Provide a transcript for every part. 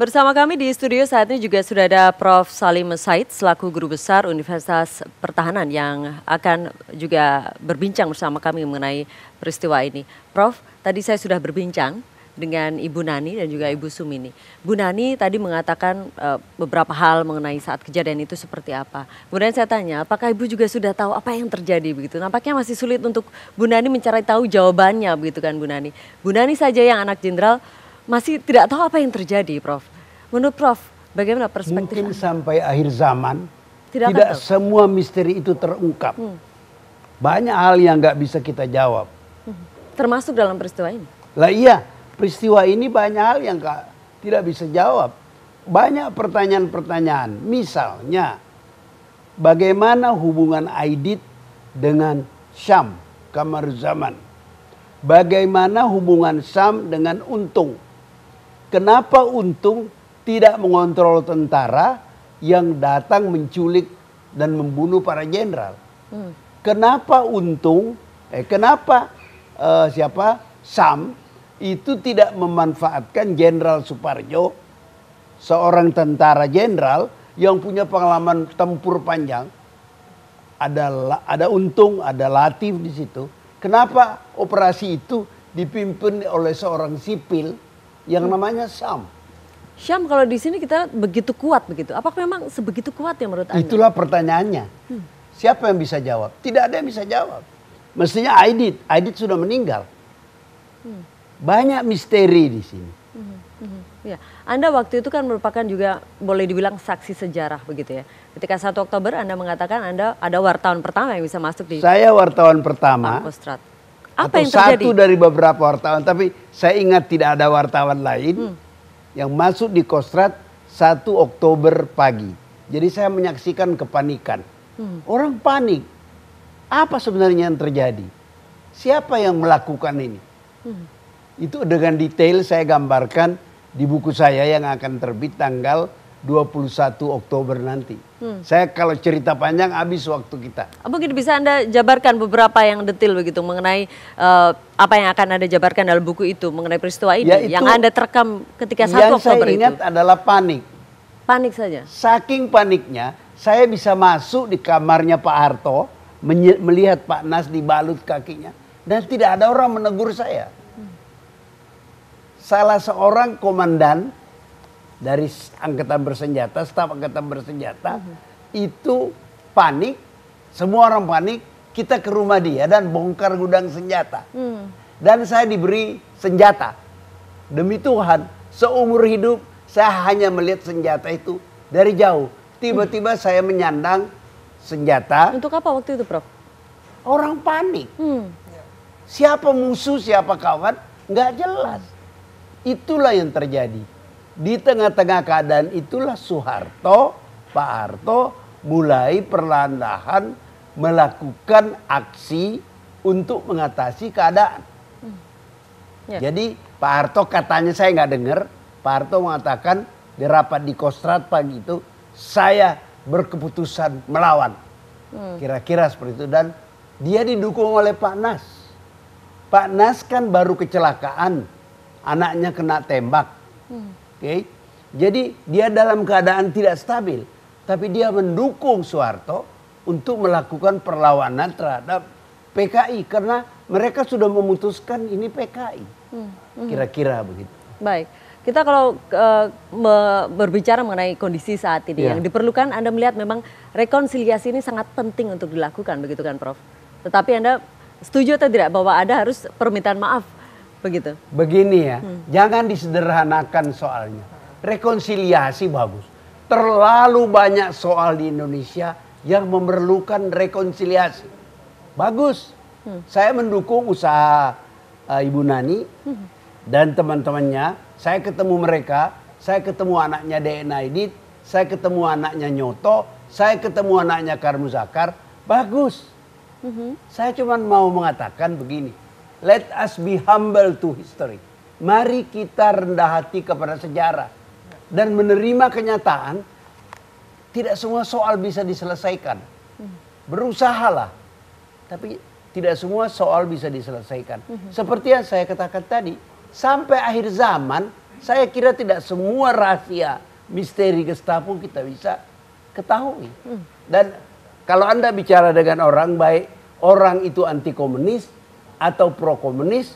Bersama kami di studio saat ini juga sudah ada Prof. Salim Said selaku Guru Besar Universitas Pertahanan yang akan juga berbincang bersama kami mengenai peristiwa ini. Prof, tadi saya sudah berbincang dengan Ibu Nani dan juga Ibu Sumini. Bu Nani tadi mengatakan eh, beberapa hal mengenai saat kejadian itu seperti apa. Kemudian saya tanya, apakah Ibu juga sudah tahu apa yang terjadi begitu? Nampaknya masih sulit untuk Bu Nani mencari tahu jawabannya begitu kan Bu Nani. Bu Nani saja yang anak jenderal masih tidak tahu apa yang terjadi, Prof. Menurut Prof, bagaimana perspektifnya? Mungkin sampai akhir zaman tidak, tidak semua misteri itu terungkap. Hmm. Banyak hal yang nggak bisa kita jawab. Hmm. Termasuk dalam peristiwa ini. Lah iya, peristiwa ini banyak hal yang gak, tidak bisa jawab. Banyak pertanyaan-pertanyaan. Misalnya, bagaimana hubungan Aidit dengan Syam, Kamar Zaman? Bagaimana hubungan Sam dengan Untung? Kenapa untung tidak mengontrol tentara yang datang menculik dan membunuh para jenderal? Hmm. Kenapa untung? Eh, kenapa uh, siapa Sam itu tidak memanfaatkan Jenderal Suparjo, seorang tentara jenderal yang punya pengalaman tempur panjang? Ada ada untung, ada latif di situ. Kenapa operasi itu dipimpin oleh seorang sipil? yang namanya Syam. Syam kalau di sini kita begitu kuat begitu. Apakah memang sebegitu kuat ya menurut Anda? Itulah pertanyaannya. Hmm. Siapa yang bisa jawab? Tidak ada yang bisa jawab. Mestinya Aidit. Aidit sudah meninggal. Hmm. Banyak misteri di sini. Hmm, hmm, hmm. Ya. Anda waktu itu kan merupakan juga boleh dibilang saksi sejarah begitu ya. Ketika 1 Oktober Anda mengatakan Anda ada wartawan pertama yang bisa masuk di Saya wartawan pertama. Pangkostrat. Apa atau yang terjadi? satu dari beberapa wartawan, tapi saya ingat tidak ada wartawan lain hmm. yang masuk di Kostrad 1 Oktober pagi. Jadi saya menyaksikan kepanikan. Hmm. Orang panik. Apa sebenarnya yang terjadi? Siapa yang melakukan ini? Hmm. Itu dengan detail saya gambarkan di buku saya yang akan terbit tanggal 21 Oktober nanti. Hmm. Saya kalau cerita panjang habis waktu kita. Mungkin gitu, bisa Anda jabarkan beberapa yang detail begitu mengenai uh, apa yang akan Anda jabarkan dalam buku itu mengenai peristiwa ini Yaitu, yang Anda terekam ketika 1 Oktober itu. Yang saya ingat itu. adalah panik. Panik saja. Saking paniknya, saya bisa masuk di kamarnya Pak Harto, melihat Pak Nas dibalut kakinya dan tidak ada orang menegur saya. Hmm. Salah seorang komandan dari angkatan bersenjata, staf angkatan bersenjata -hmm. itu panik, semua orang panik, kita ke rumah dia dan bongkar gudang senjata. Hmm. Dan saya diberi senjata. Demi Tuhan, seumur hidup saya hanya melihat senjata itu dari jauh. Tiba-tiba hmm. saya menyandang senjata. Untuk apa waktu itu, Prof? Orang panik. Hmm. Siapa musuh, siapa kawan, nggak jelas. Itulah yang terjadi. Di tengah-tengah keadaan itulah Soeharto, Pak Harto mulai perlahan-lahan melakukan aksi untuk mengatasi keadaan. Hmm. Ya. Jadi Pak Harto katanya saya nggak dengar, Pak Harto mengatakan di rapat di Kostrad pagi itu saya berkeputusan melawan. Hmm. Kira-kira hmm. seperti itu dan dia didukung oleh Pak Nas. Pak Nas kan baru kecelakaan, anaknya kena tembak. Hmm. Okay? Jadi dia dalam keadaan tidak stabil, tapi dia mendukung Soeharto untuk melakukan perlawanan terhadap PKI karena mereka sudah memutuskan ini PKI. Hmm, hmm. Kira-kira begitu. Baik. Kita kalau uh, berbicara mengenai kondisi saat ini ya. yang diperlukan Anda melihat memang rekonsiliasi ini sangat penting untuk dilakukan begitu kan Prof. Tetapi Anda setuju atau tidak bahwa ada harus permintaan maaf Begitu. Begini ya, hmm. jangan disederhanakan soalnya. Rekonsiliasi bagus. Terlalu banyak soal di Indonesia yang memerlukan rekonsiliasi. Bagus. Hmm. Saya mendukung usaha uh, Ibu Nani hmm. dan teman-temannya. Saya ketemu mereka, saya ketemu anaknya DNID, saya ketemu anaknya Nyoto, saya ketemu anaknya Zakar Bagus. Hmm. Saya cuma mau mengatakan begini Let us be humble to history. Mari kita rendah hati kepada sejarah dan menerima kenyataan tidak semua soal bisa diselesaikan. Berusahalah. Tapi tidak semua soal bisa diselesaikan. Mhm. Seperti yang saya katakan tadi, sampai akhir zaman saya kira tidak semua rahasia misteri Gestapo kita bisa ketahui. Hmm. Dan kalau Anda bicara dengan orang baik, orang itu anti komunis, atau pro komunis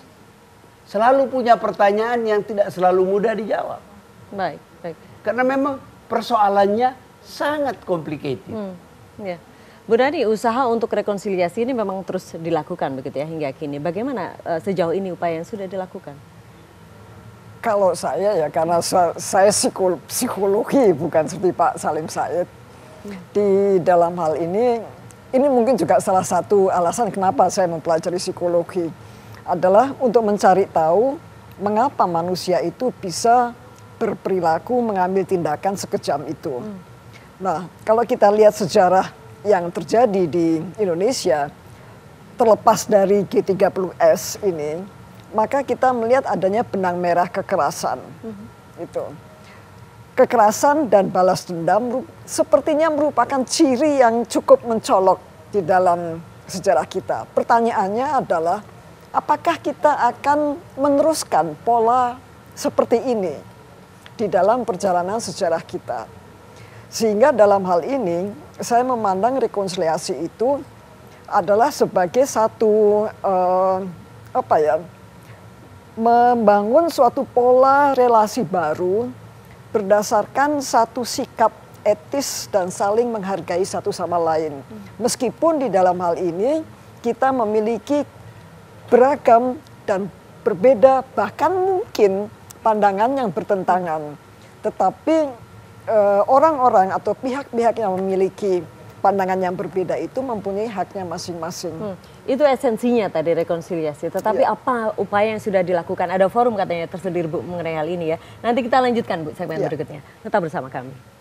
selalu punya pertanyaan yang tidak selalu mudah dijawab. Baik, baik. Karena memang persoalannya sangat complicated. Hmm, ya. Bu Dani, usaha untuk rekonsiliasi ini memang terus dilakukan begitu ya hingga kini. Bagaimana uh, sejauh ini upaya yang sudah dilakukan? Kalau saya ya karena saya psikologi bukan seperti Pak Salim Said. Hmm. Di dalam hal ini ini mungkin juga salah satu alasan kenapa saya mempelajari psikologi adalah untuk mencari tahu mengapa manusia itu bisa berperilaku mengambil tindakan sekejam itu. Hmm. Nah, kalau kita lihat sejarah yang terjadi di Indonesia terlepas dari G30S ini, maka kita melihat adanya benang merah kekerasan. Hmm. Itu kekerasan dan balas dendam sepertinya merupakan ciri yang cukup mencolok di dalam sejarah kita. Pertanyaannya adalah apakah kita akan meneruskan pola seperti ini di dalam perjalanan sejarah kita. Sehingga dalam hal ini saya memandang rekonsiliasi itu adalah sebagai satu uh, apa ya membangun suatu pola relasi baru berdasarkan satu sikap etis dan saling menghargai satu sama lain. Meskipun di dalam hal ini kita memiliki beragam dan berbeda bahkan mungkin pandangan yang bertentangan. Tetapi eh, orang-orang atau pihak-pihak yang memiliki pandangan yang berbeda itu mempunyai haknya masing-masing. Hmm. Itu esensinya tadi rekonsiliasi. Tetapi ya. apa upaya yang sudah dilakukan? Ada forum katanya tersendiri Bu mengenai hal ini ya. Nanti kita lanjutkan Bu segmen ya. berikutnya. Tetap bersama kami.